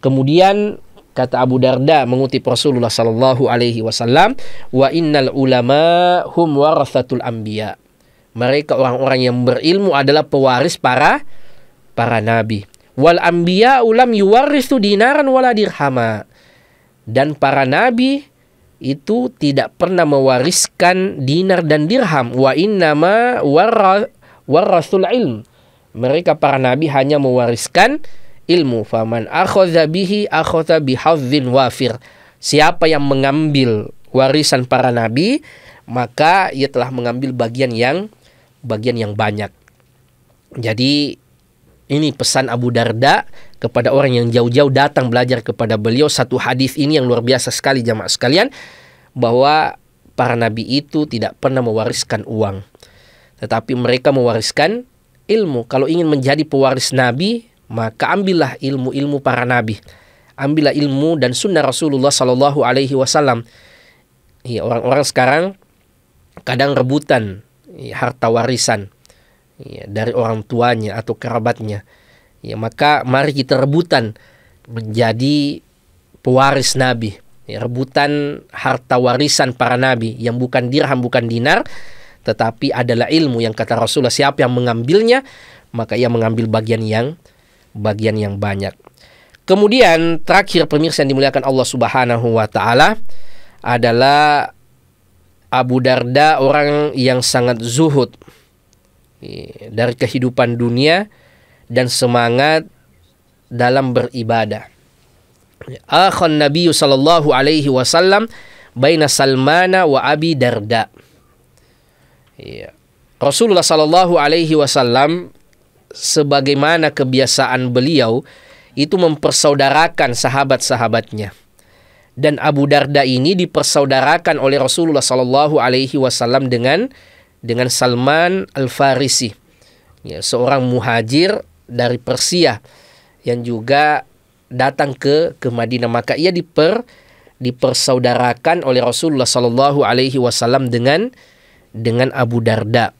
Kemudian kata Abu Darda mengutip Rasulullah Sallallahu Alaihi Wasallam wa innal ulama hum warathatul ambia mereka orang-orang yang berilmu adalah pewaris para para nabi wal ambia ulam yuwarisu dinaran wala dirhama dan para nabi itu tidak pernah mewariskan dinar dan dirham wa innama warathul ilm mereka para nabi hanya mewariskan ilmu faman akhadha bihi akhadha bihadzin wafir. Siapa yang mengambil warisan para nabi, maka ia telah mengambil bagian yang bagian yang banyak. Jadi ini pesan Abu Darda kepada orang yang jauh-jauh datang belajar kepada beliau satu hadis ini yang luar biasa sekali jamaah sekalian bahwa para nabi itu tidak pernah mewariskan uang tetapi mereka mewariskan ilmu. Kalau ingin menjadi pewaris nabi, maka ambillah ilmu-ilmu para nabi ambillah ilmu dan sunnah Rasulullah Shallallahu Alaihi Wasallam ya, orang-orang sekarang kadang rebutan ya, harta warisan ya, dari orang tuanya atau kerabatnya ya maka mari kita rebutan menjadi pewaris nabi ya, rebutan harta warisan para nabi yang bukan dirham bukan dinar tetapi adalah ilmu yang kata Rasulullah siapa yang mengambilnya maka ia mengambil bagian yang bagian yang banyak. Kemudian terakhir pemirsa yang dimuliakan Allah Subhanahu wa taala adalah Abu Darda orang yang sangat zuhud iya, dari kehidupan dunia dan semangat dalam beribadah. Akhan Nabi sallallahu alaihi wasallam baina Salmana wa Abi Darda. Iya. Rasulullah sallallahu alaihi wasallam sebagaimana kebiasaan beliau itu mempersaudarakan sahabat-sahabatnya. Dan Abu Darda ini dipersaudarakan oleh Rasulullah Shallallahu Alaihi Wasallam dengan dengan Salman Al Farisi, ya, seorang muhajir dari Persia yang juga datang ke ke Madinah maka ia diper dipersaudarakan oleh Rasulullah Shallallahu Alaihi Wasallam dengan dengan Abu Darda.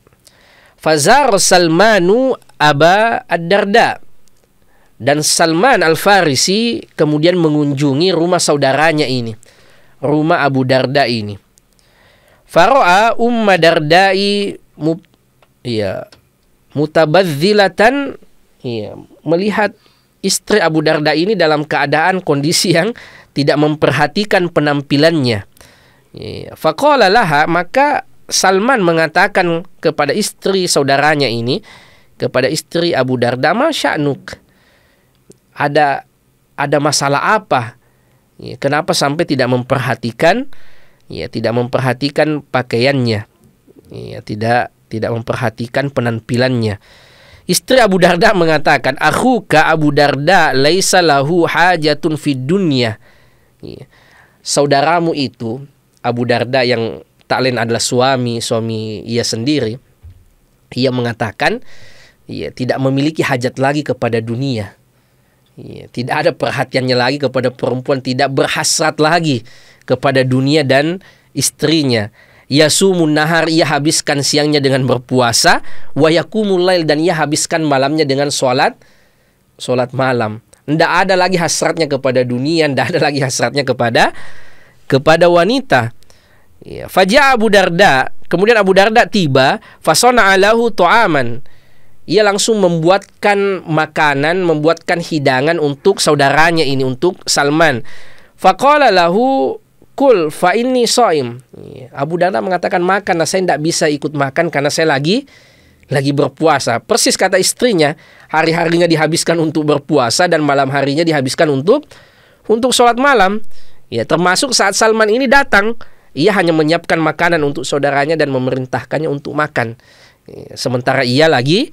Fazar Salmanu Aba Ad-Darda dan Salman Al-Farisi kemudian mengunjungi rumah saudaranya ini, rumah Abu Darda ini. Faro'a Umma Dardai mub, ya, mutabadzilatan ya, melihat istri Abu Darda ini dalam keadaan kondisi yang tidak memperhatikan penampilannya. Ya, laha maka Salman mengatakan kepada istri saudaranya ini, kepada istri Abu Darda, masya'nuk. Ada ada masalah apa? Ya, kenapa sampai tidak memperhatikan ya tidak memperhatikan pakaiannya. Ya, tidak tidak memperhatikan penampilannya. Istri Abu Darda mengatakan, "Aku ka Abu Darda laisa lahu hajatun fid dunya." Ya. Saudaramu itu Abu Darda yang tak lain adalah suami suami ia sendiri. Ia mengatakan, ya, tidak memiliki hajat lagi kepada dunia. Ya, tidak ada perhatiannya lagi kepada perempuan, tidak berhasrat lagi kepada dunia dan istrinya. Yasumun nahar ia habiskan siangnya dengan berpuasa, wayakumul lail dan ia habiskan malamnya dengan sholat, sholat malam. Tidak ada lagi hasratnya kepada dunia, tidak ada lagi hasratnya kepada kepada wanita. Ya, Fajar Abu Darda, kemudian Abu Darda tiba, fasona alahu to'aman ia langsung membuatkan makanan, membuatkan hidangan untuk saudaranya ini untuk Salman. Faqala lahu kul fa inni soim. Iya, Abu Darda mengatakan makan, nah saya tidak bisa ikut makan karena saya lagi lagi berpuasa. Persis kata istrinya, hari-harinya dihabiskan untuk berpuasa dan malam harinya dihabiskan untuk untuk sholat malam. Ya termasuk saat Salman ini datang, ia hanya menyiapkan makanan untuk saudaranya dan memerintahkannya untuk makan. Iya, sementara ia lagi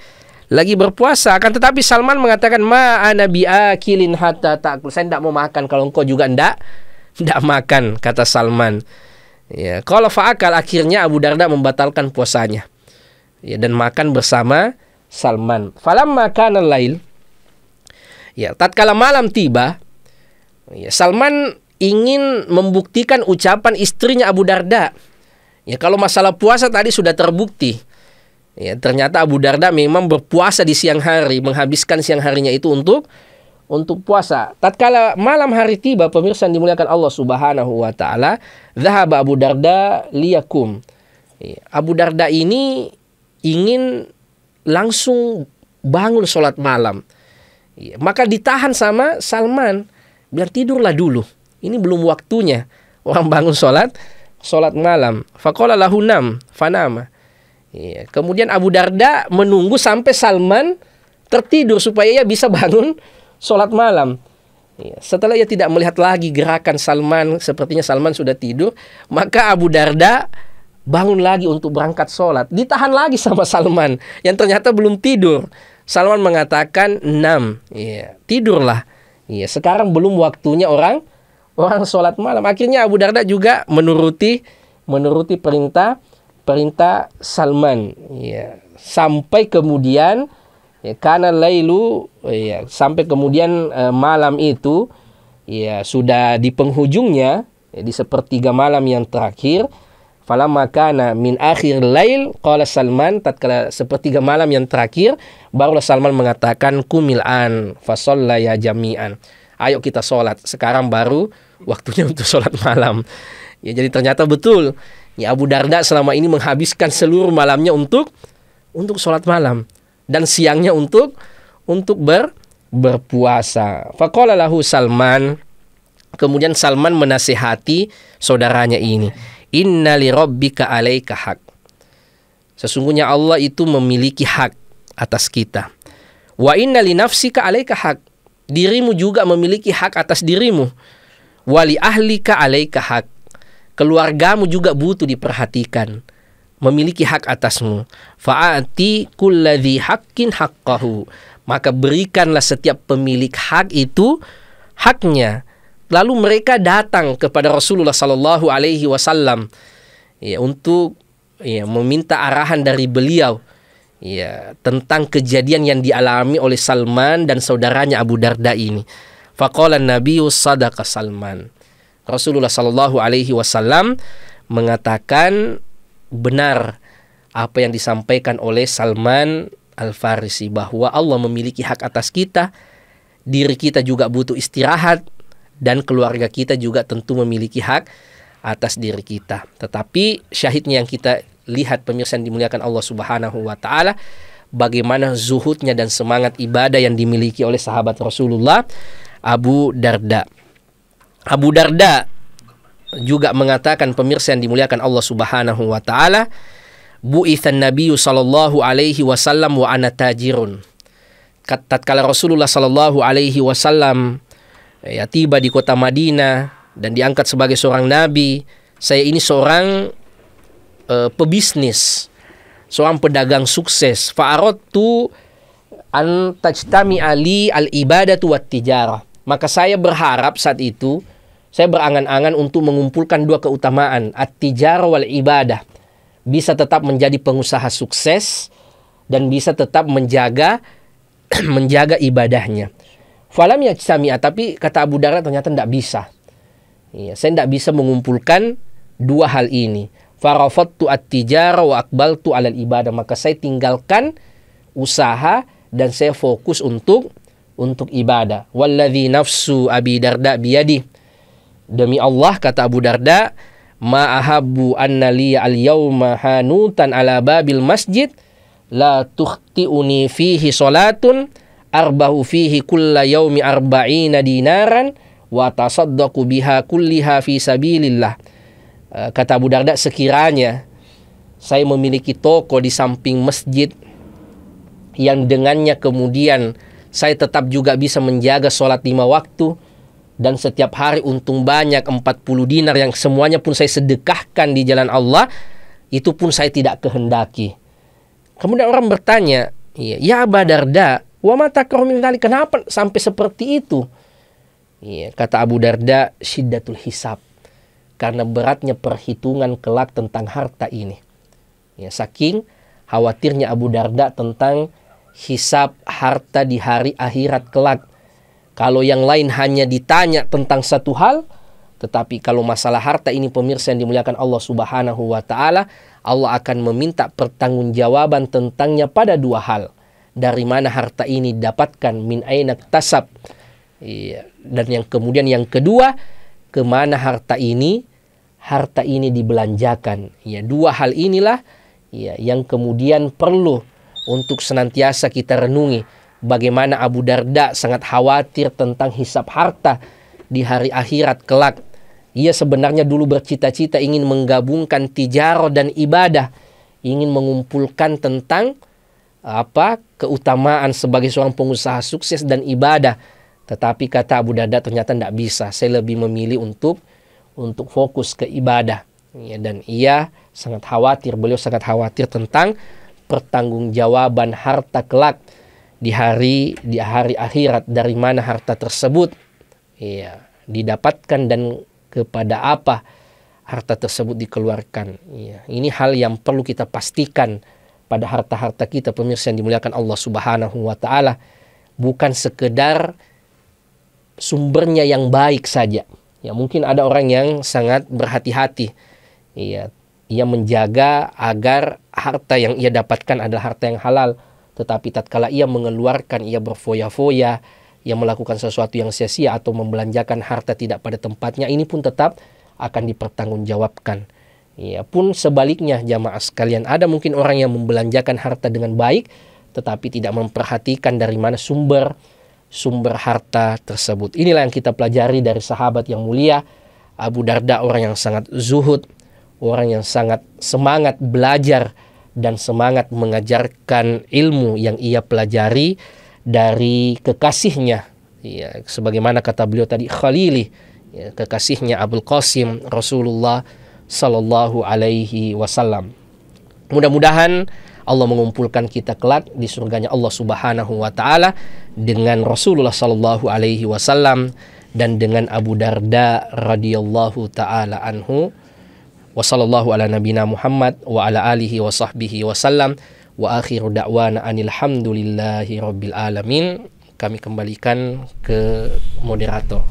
lagi berpuasa akan tetapi Salman mengatakan ma anabi akilin hatta takul saya tidak mau makan kalau engkau juga tidak tidak makan kata Salman ya kalau faakal akhirnya Abu Darda membatalkan puasanya ya dan makan bersama Salman falam makan lain. ya tatkala malam tiba ya, Salman ingin membuktikan ucapan istrinya Abu Darda ya kalau masalah puasa tadi sudah terbukti Ya, ternyata Abu Darda memang berpuasa di siang hari, menghabiskan siang harinya itu untuk untuk puasa. Tatkala malam hari tiba, pemirsa yang dimuliakan Allah Subhanahu wa taala, "Dzahaba Abu Darda liyakum." Ya, Abu Darda ini ingin langsung bangun sholat malam. Ya, maka ditahan sama Salman, biar tidurlah dulu. Ini belum waktunya orang bangun sholat, sholat malam. Fakola lahunam, fanama. Iya. Kemudian Abu Darda menunggu sampai Salman tertidur supaya ia bisa bangun sholat malam. Iya. Setelah ia tidak melihat lagi gerakan Salman, sepertinya Salman sudah tidur, maka Abu Darda bangun lagi untuk berangkat sholat. Ditahan lagi sama Salman yang ternyata belum tidur. Salman mengatakan enam, iya, tidurlah. Iya, sekarang belum waktunya orang orang sholat malam. Akhirnya Abu Darda juga menuruti menuruti perintah perintah Salman ya sampai kemudian ya, karena lailu ya sampai kemudian eh, malam itu ya sudah di penghujungnya ya, di sepertiga malam yang terakhir falamma kana min akhir lail qala Salman tatkala sepertiga malam yang terakhir barulah Salman mengatakan kumil an ya jami'an ayo kita sholat sekarang baru waktunya untuk sholat malam ya jadi ternyata betul Ya Abu Darda selama ini menghabiskan seluruh malamnya untuk untuk sholat malam dan siangnya untuk untuk ber berpuasa. Fakolalahu Salman kemudian Salman menasihati saudaranya ini. Inna li rabbika alaika hak. Sesungguhnya Allah itu memiliki hak atas kita. Wa inna li nafsika alaika hak. Dirimu juga memiliki hak atas dirimu. Wali ahli alaika hak keluargamu juga butuh diperhatikan memiliki hak atasmu faati kulladhi hakin hakkahu maka berikanlah setiap pemilik hak itu haknya lalu mereka datang kepada Rasulullah Shallallahu alaihi wasallam ya untuk ya meminta arahan dari beliau ya tentang kejadian yang dialami oleh Salman dan saudaranya Abu Darda ini faqala nabiyyu sadaqa Salman Rasulullah Shallallahu Alaihi Wasallam mengatakan benar apa yang disampaikan oleh Salman Al Farisi bahwa Allah memiliki hak atas kita, diri kita juga butuh istirahat dan keluarga kita juga tentu memiliki hak atas diri kita. Tetapi syahidnya yang kita lihat pemirsa yang dimuliakan Allah Subhanahu wa taala bagaimana zuhudnya dan semangat ibadah yang dimiliki oleh sahabat Rasulullah Abu Darda. Abu Darda juga mengatakan pemirsa yang dimuliakan Allah Subhanahu wa taala buithan nabiyyu sallallahu alaihi wasallam wa ana tajirun tatkala Rasulullah sallallahu alaihi wasallam ya tiba di kota Madinah dan diangkat sebagai seorang nabi saya ini seorang uh, pebisnis seorang pedagang sukses fa'aradtu an tajtami ali al ibadatu wat tijarah maka saya berharap saat itu saya berangan-angan untuk mengumpulkan dua keutamaan, at tijar wal ibadah. Bisa tetap menjadi pengusaha sukses dan bisa tetap menjaga menjaga ibadahnya. Falam yajsami'a, tapi kata Abu Darda ternyata tidak bisa. Iya, saya tidak bisa mengumpulkan dua hal ini. Farafattu at tijar wa akbaltu alal ibadah. Maka saya tinggalkan usaha dan saya fokus untuk untuk ibadah. Walladhi nafsu Abi Darda biyadi. Demi Allah kata Abu Darda, ma'ahabu annali al yauma hanutan ala babil masjid la tukhtiuni fihi salatun arbahu fihi kulla yaumi arba'ina dinaran wa tasaddaqu biha kulliha fi sabilillah. Eh, kata Abu Darda sekiranya saya memiliki toko di samping masjid yang dengannya kemudian saya tetap juga bisa menjaga sholat lima waktu dan setiap hari untung banyak 40 dinar yang semuanya pun saya sedekahkan di jalan Allah itu pun saya tidak kehendaki kemudian orang bertanya iya, ya Badarda wa mata kenapa sampai seperti itu ya, kata Abu Darda syiddatul hisab karena beratnya perhitungan kelak tentang harta ini ya saking khawatirnya Abu Darda tentang hisab harta di hari akhirat kelak kalau yang lain hanya ditanya tentang satu hal, tetapi kalau masalah harta ini pemirsa yang dimuliakan Allah Subhanahu wa taala, Allah akan meminta pertanggungjawaban tentangnya pada dua hal. Dari mana harta ini dapatkan, min ainak tasab. Iya. Dan yang kemudian yang kedua, kemana harta ini harta ini dibelanjakan. Ya, dua hal inilah ya yang kemudian perlu untuk senantiasa kita renungi bagaimana Abu Darda sangat khawatir tentang hisap harta di hari akhirat kelak. Ia sebenarnya dulu bercita-cita ingin menggabungkan tijaro dan ibadah, ingin mengumpulkan tentang apa keutamaan sebagai seorang pengusaha sukses dan ibadah. Tetapi kata Abu Darda ternyata tidak bisa. Saya lebih memilih untuk untuk fokus ke ibadah. Ya, dan ia sangat khawatir, beliau sangat khawatir tentang pertanggungjawaban harta kelak di hari di hari akhirat dari mana harta tersebut ya didapatkan dan kepada apa harta tersebut dikeluarkan ya ini hal yang perlu kita pastikan pada harta-harta kita pemirsa yang dimuliakan Allah Subhanahu wa taala bukan sekedar sumbernya yang baik saja ya mungkin ada orang yang sangat berhati-hati ya ia menjaga agar harta yang ia dapatkan adalah harta yang halal tetapi tatkala ia mengeluarkan, ia berfoya-foya, ia melakukan sesuatu yang sia-sia atau membelanjakan harta tidak pada tempatnya, ini pun tetap akan dipertanggungjawabkan. Ia pun sebaliknya jamaah sekalian ada mungkin orang yang membelanjakan harta dengan baik tetapi tidak memperhatikan dari mana sumber sumber harta tersebut. Inilah yang kita pelajari dari sahabat yang mulia Abu Darda orang yang sangat zuhud, orang yang sangat semangat belajar dan semangat mengajarkan ilmu yang ia pelajari dari kekasihnya ya sebagaimana kata beliau tadi Khalili ya, kekasihnya Abdul Qasim Rasulullah Sallallahu Alaihi Wasallam mudah-mudahan Allah mengumpulkan kita kelak di surganya Allah Subhanahu wa taala dengan Rasulullah sallallahu alaihi wasallam dan dengan Abu Darda radhiyallahu taala anhu Wa sallallahu ala nabina Muhammad wa ala alihi wa sahbihi wa sallam. Wa akhiru da'wana anilhamdulillahi rabbil alamin. Kami kembalikan ke moderator.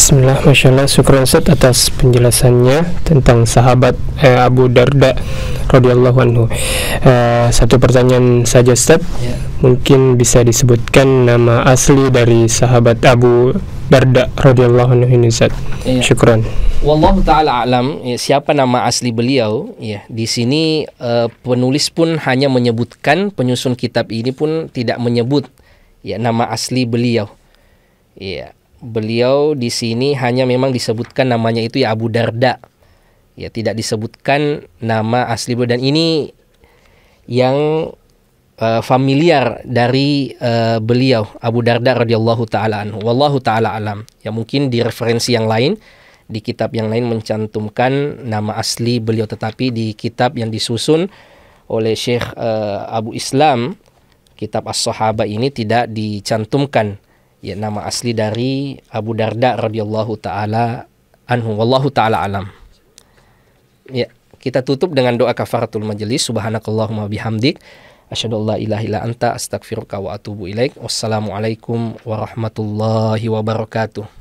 Bismillah, Masya Allah, syukuran set atas penjelasannya tentang sahabat eh, Abu Darda radhiyallahu anhu. Eh, satu pertanyaan saja set, yeah. mungkin bisa disebutkan nama asli dari sahabat Abu Darda radhiyallahu anhu ini set, Yeah. Syukuran. Wallahu taala alam, ya, siapa nama asli beliau? Ya, di sini eh, penulis pun hanya menyebutkan, penyusun kitab ini pun tidak menyebut ya nama asli beliau. Ya, beliau di sini hanya memang disebutkan namanya itu ya Abu Darda. Ya, tidak disebutkan nama asli beliau dan ini yang uh, familiar dari uh, beliau Abu Darda radhiyallahu taala anhu. Wallahu taala alam. Ya mungkin di referensi yang lain di kitab yang lain mencantumkan nama asli beliau tetapi di kitab yang disusun oleh Syekh uh, Abu Islam kitab as Sahabah ini tidak dicantumkan ya nama asli dari Abu Darda radhiyallahu taala anhu wallahu taala alam. Ya, kita tutup dengan doa kafaratul majelis subhanakallahumma bihamdik asyhadu alla ilaha illa anta astaghfiruka wa atubu ilaik. Wassalamualaikum warahmatullahi wabarakatuh.